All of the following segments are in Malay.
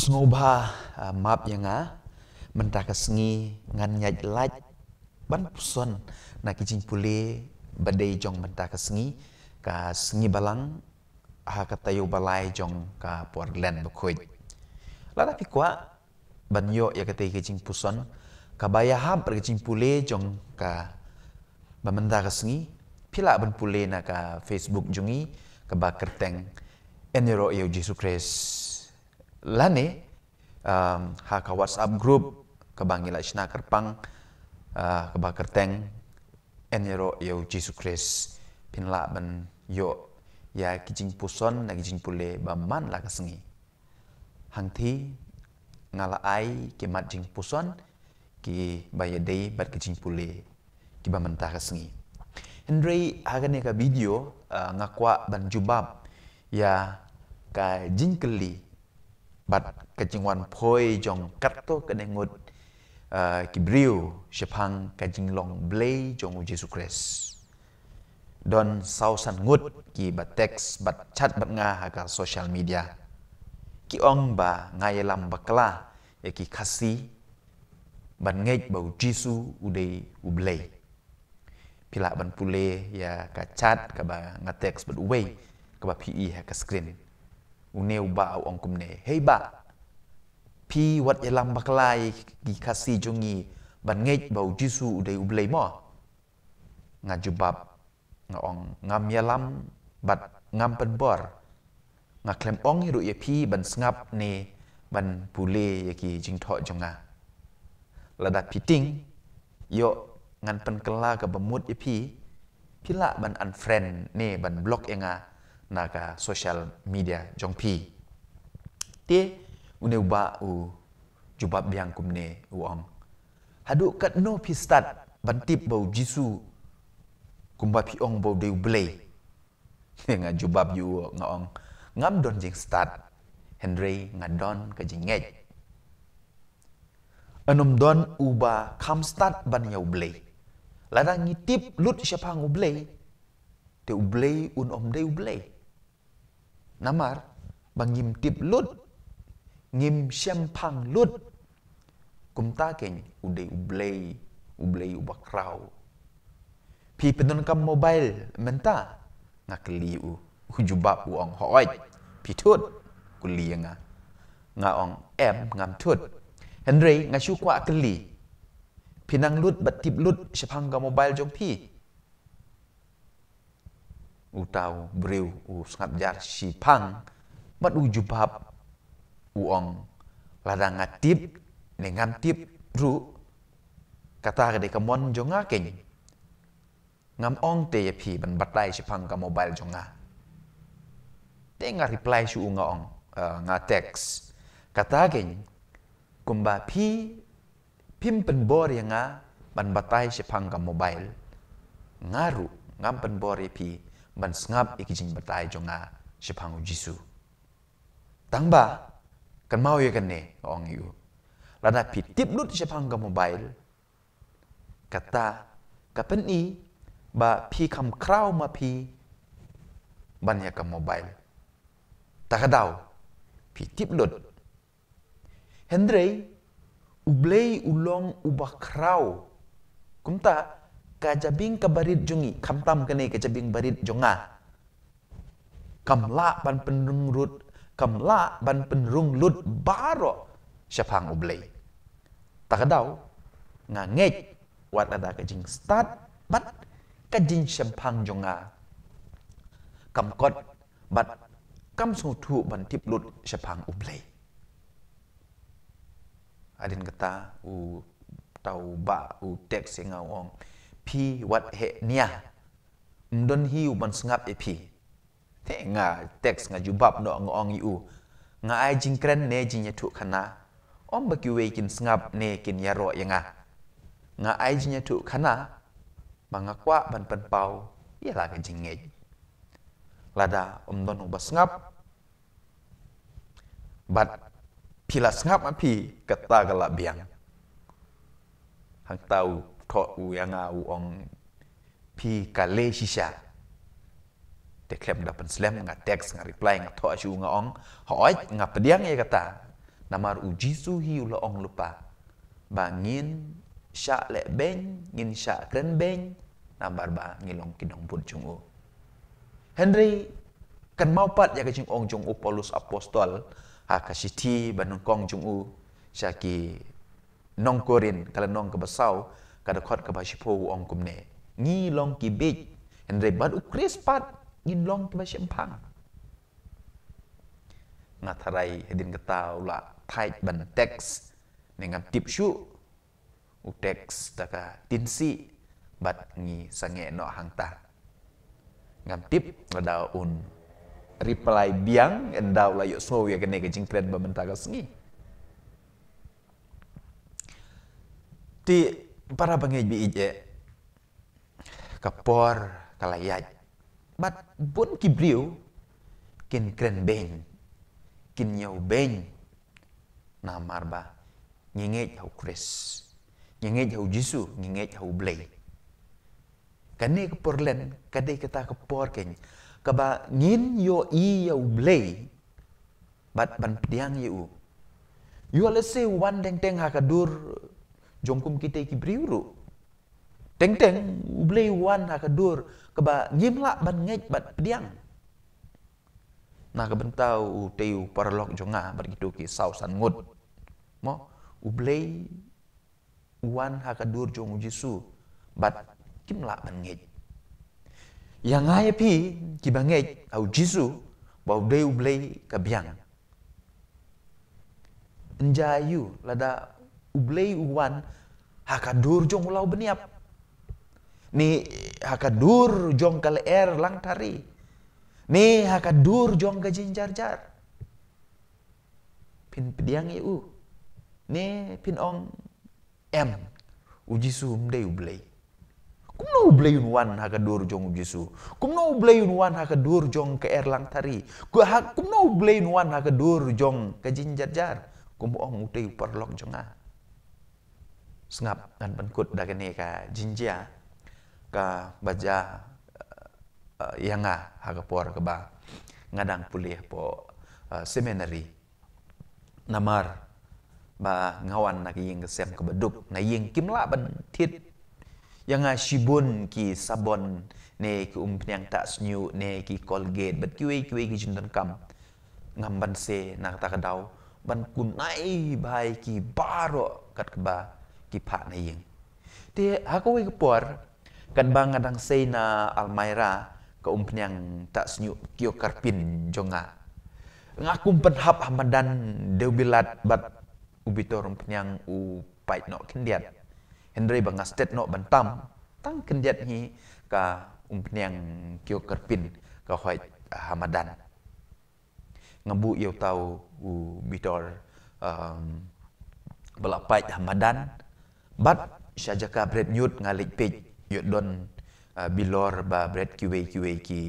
Semoga map yang ah ya mentaka sengi ngan nyaj laj ban pusun na kijing pule badai jong mentaka sengi ka sengi balang ha katayu balai jong ka Portland bekoit. Lada pikwa ban yo ya kata kijing pusun ka baya hab kijing pule jong ka ban mentaka sengi pila ban pule na ka Facebook jungi ke bakerteng enero yo Jesus Christ lani um, ha WhatsApp group ka bangila isna kerpang uh, ka ba enero yo Jesus Christ pinla ban yo ya kijing puson na kijing pule baman man la kasengi hangthi ngala ai ke mat jing puson ki baye dei bar kijing pule ki baman man ta kasengi Andrei hagane ka video uh, ngakwa ban jubab ya ka jingkeli ปัดกจิงวันพอยจงกัตโตกันงดกิบริวเชพังกจิงลองเบลยจงอุเจสุคริสดอนเซาสันงดกีบัตเท็กซ์บัตชัดบัตงาหากาโซเชียลมีเดียกีองบะงายลำบักลาเอกิคัสซีบันเงกบ่าวจีซูอุเดอุเบลยพิลาบันปุเลยากาชัดกับบะงาเท็กซ์บัตอุเวกับบะพีอีหากาสกรีน uneu ba au ong kumne hei ba pi wat yelam baklai gi kasi jungi ban ngej ba jisu u dei ublei mo nga jubab nga ong ngam yelam bat ngam penbor, bor nga klem ong ru ye pi ban sngap ne ban pule ye ki jing jonga lada piting yok ngan pen kala ka bamut pi pila ban unfriend ne ban block enga na ka social media jong pi te une ba u jubab yang kumne uang hadu kat no pi start bantip bau jisu kumba pi ong bau dei blay nga jubab yu nga ong ngam don jing start henry nga don ka jing anum don uba kam start ban yau blay ladang ngitip lut siapa ngublay te ublay un om dei ublay namar bangim tip lut ngim siam pang lut kum ta keng ude ublei ublei ubakrau pi pendon kam mobile menta ngak liu hujubab uang hoit pi thut kulienga nga ong em ngam thut henry nga shu kwa kli pinang lut batip lut sepang ga mobile jong pi U utau breu u sangat jar si pang bat u jubab u ong ladang atip ngam tip ru kata ke de kamon jonga ke ngam ong te ye phi ban bat lai si pang ka mobile jonga te nga reply si u nga ong nga text kata ke kumba phi pim pen bor yanga nga ban batai si pang ka mobile ngaru ngam pen bor ye phi ban snap ikijin batai jonga shipangu jisu tangba kan mau ye kanne ong yu lada pit tip lut shipangu mobile kata kapen i ba pi kam krau ma pi ban ya ka mobile takadau pi tip lut hendrei ublei ulong ubakrau kumta kajabing kabarit jungi kamtam kene kajabing barit jonga kamla ban penrung rut kamla ban penrung lut baro syafang uble takadau ngangej wat ada kajing start bat kajing syafang jonga kamkot bat kam sutu ban tip lut syafang uble adin kata u tau ba u tek yang awong phi wat he nia mdon hi u ban sngap e phi te nga text nga jubab no ang ong u nga ai jing kren ne jing ye thu khana om ba kyu kin sngap ne kin yaro ro yanga nga ai jing ye thu khana ba nga kwa ban pan pau ye la ka jing nge lada om don u ba sngap bat phila sngap a phi ka ta ka la biang hang tau thot u yang a u ong pi ka le shi sha te klem da pen slem nga text nga reply nga tho shu nga ong hoi nga pediang ye kata namar u jisu hi u lo ong lupa ba ngin sha le ben ngin sha kren ben namar ba ngilong kidong pun chung u henry kan mau pat ya kecing ong jong u paulus apostol ha ka shiti banung kong jong u sha ki nong korin kala nong kebesau การคอดกับชิโพองกุมเนงี่ลองกีบิกเห็นไรบัดอุคริสปัดงินลองกับชิมพังงาทรายเห็นกระตาวละไทยบันเท็กซ์ในงับติบชูอุเท็กซ์ตะกาตินซีบัดงี้สังเงนอหังตางับติบระดาอุน reply biang en dau la yo so ya kene ke jingkret ba mentaga sengi ti para bangay bi ije kapor kalayat bat bun kibriu kin kren ben kin yau ben na marba nyenge tau kris nyenge tau jisu nyenge tau blei kane kapor len kade kita kapor ken kaba ngin yo i yau blei bat ban piang yu you all say one deng teng hakadur Jongkum kita iki briuru. Teng teng ubley wan ha kedur ke ba nyimla ban ngej bat diang. Nah ke bentau teu parlok jonga bergitu ki sausan ngut. Mo ubley wan ha kedur jong jisu bat kimla ban ngej. Yang ngaya pi ki bangej au jisu bau dey ubley ke biang. Njayu lada ublei uwan hakadur jong ulau beniap ni hakadur jong kal er lang tari ni hakadur jong gajin jar jar pin pediang iu ni pin ong m. uji sum dei ublei Kum no ublei unwan haka dur jong ujisu. Kum ublay ublei unwan haka dur jong ke erlang tari. Kum no ublei unwan haka dur jong ke jinjar jar. Kum ong utai perlok jongah sengap dan bengkut dari ni ke jinjia ke baja uh, yang ah harapor ke ba ngadang pulih po uh, eh, seminary namar ba ngawan nak ying kesem ke beduk na ying kimla ben tit yang ah shibun ki sabon ne ki um penyang tak senyu ne ki colgate bet kiwe kiwe ki jindan kam ngam ban se nak tak kedau ban kunai bai ki baro kat kebah กี่ผ่านในยิงที่ฮักก็วิ่งปวดกันบางกันดังเซนาอัลไมราก็อุ้มพยังตะสนิยเกี่ยวกับปินจงะงักุมเป็นฮับฮามดันเดวิลัดบัดอุบิตรมพยังอุปัยนอกินเดียดเฮนรีบังสเตตโนบันตัมตั้งกันเดียดนี้ก็อุ้มพยังเกี่ยวกับปินก็หอยฮามดันงบุเอวเตาอุบิตรเอ่อบลาปัยฮามดัน bat syajaka bret nyut ngalik pej yut don uh, bilor ba bret kiwe kiwe ki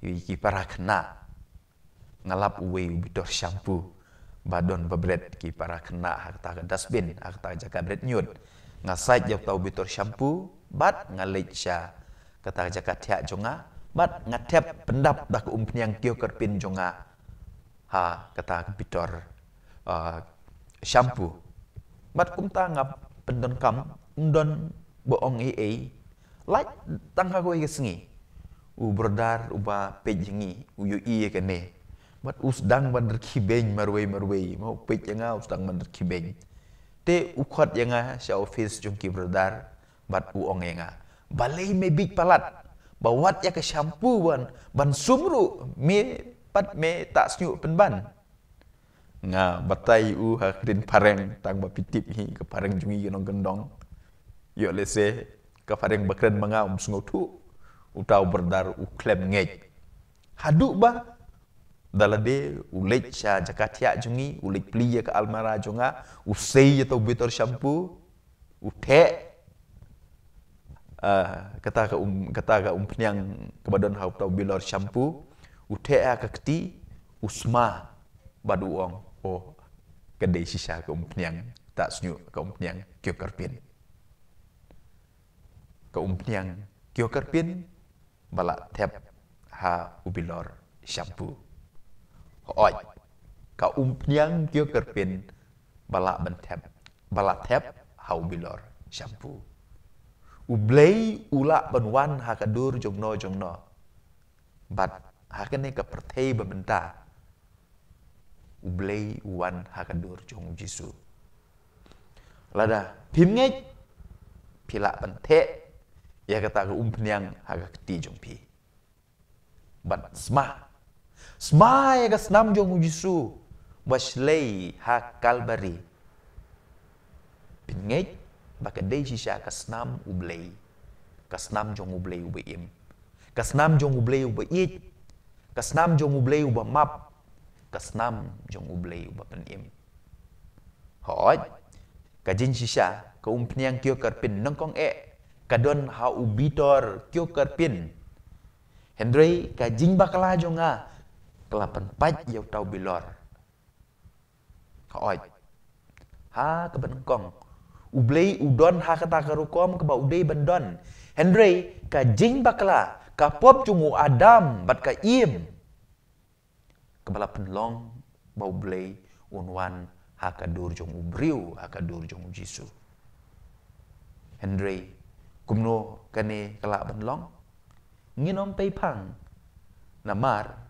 ki para kena ngalap uwe bitor syampu ba don ba bret ki para kena harta dasbin harta jaka bret nyut ngasai jau tau bitor syampu bat ngalik sya kata jaka tiak jonga bat ngatep pendap tak umpin yang kio kerpin jonga ha kata bitor uh, syampu bat kumta ngap pendon kam mdon boong ee, lai tangka ko ie sengi u berdar u ba pejengi u yo ie ke ne mat us dang bander ki beng marwe marwe mo pejenga us dang bander ki beng te u khat yanga sha office jung ki berdar bat u ong yanga balai me big palat bawat ya ke shampoo ban ban sumru me pat me tak senyuk pen ban nga batai u ha rin pareng tang ba pitip hi ke pareng jungi ke nong gendong yo le se ka pareng bakren manga um sungo tu utau berdar u klem ngej hadu ba dalade u lech cha jakatia jungi u lech pliya ka almara jonga u sei ye to bitor shampu u the a ah, kata ka um kata ka um pniang ke badon ha utau bilor shampu u the ah ka kti usma badu ong oh kedai sisa ke umpniang tak senyu umm ke umpniang kio kerpin ke umpniang kio kerpin bala tiap ha ubilor syampu oi ka umpniang kio kerpin bala bentep bala tiap ha ubilor syampu ublei ula benwan ha kadur jongno jongno bat ha kene ke pertei bementa Ublay wan hakadur jong jisu lada pimnge pila pente ya kata ke umpniang haga keti jong pi ban sma sma ya ga snam jong jisu waslei ha kalbari pimnge baka dei sisa ka snam ublei ka snam jong ublei ubim ka snam jong ublei ubit ka snam jong ublei ubam kasnam jong ublay ubatan im hot kajin sisha kaumpniang kyo karpin nongkong e kadon ha ubitor kyo karpin hendrey kajing bakla jong a kelapan pat yau tau bilor hot ha kebenkong ublay udon ha kata karukom keba udai bendon hendrey kajing bakla kapop u adam bat ka im kepala penlong bau blei unwan haka durjong ubriu haka durjong jisu Henry kumno kane kala penlong nginom peipang namar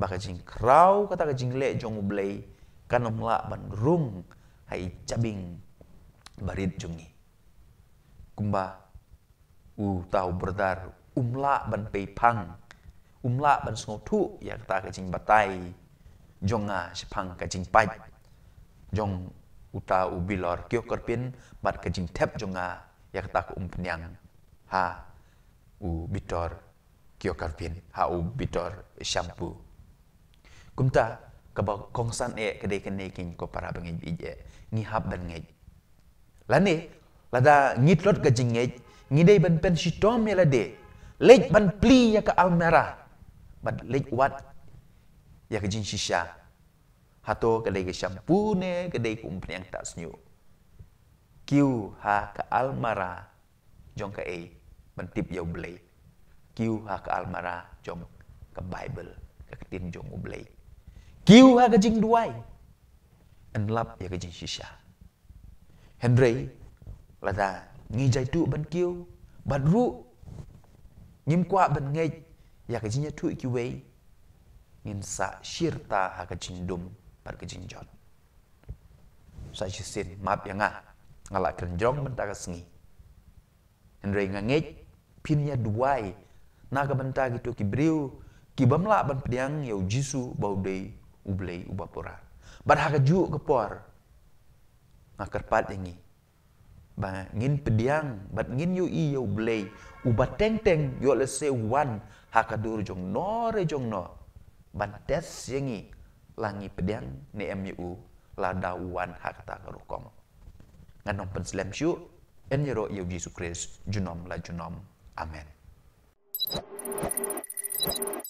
baka jing kraw kata ka jing lek jong ublei kanom la ban rung hai cabing barit jungi kumba u tau berdar umla ban pei umla ban sung tu ya ta ka jing batai jong a sipang ka jing pai jong uta ubilor kyo karpin bat ka jing tap jong a ya ta ku um pniang ha u bitor kyo karpin ha u bitor shampu kumta ka ba kong san e ka de ken ne kin ko para bang ej ej ni hab dan ngej lani e, lada ngit lot ka jing ngej ngidei ban pen si tom ya la de lej ban pli ya ka almera บัดเล็กวัดอยากจินชิชาฮัตโตก็เลยก็แชมพูเน่ก็เลยกุมเพียงตัสนิวคิวฮากอัลมาราจงกะเอมันติบยาวเบลคิวฮากอัลมาราจงกับไบเบิลกับทินจงอุเบลคิวฮากจิงด้วยอันลับอยากจินชิชาเฮนรีละดางี้ใจตู่บันคิวบันรู้ยิ้มกว่าบันเงย yaka jinya tu iki wei ngin sa shirta haka jin dum par ka jin jot sa shi sir map ya nga ah. ngala kren jong menta ka sngi en rei nga ngej pin ya duwai na ka benta ki to ki brew ki bamla ban priang yau jisu bau dei ublei ubapura bar haka ju ke por ngakar pat ngi ba ngin pediang bat ngin yu i yu blei u ba teng teng yu le se wan ha ka dur jong no re jong no ban tes singi langi pediang ne em yu la da wan ha ka ta ro kom ngan nom pen slem shu en yero yu jesus christ junom la junom amen Thank you.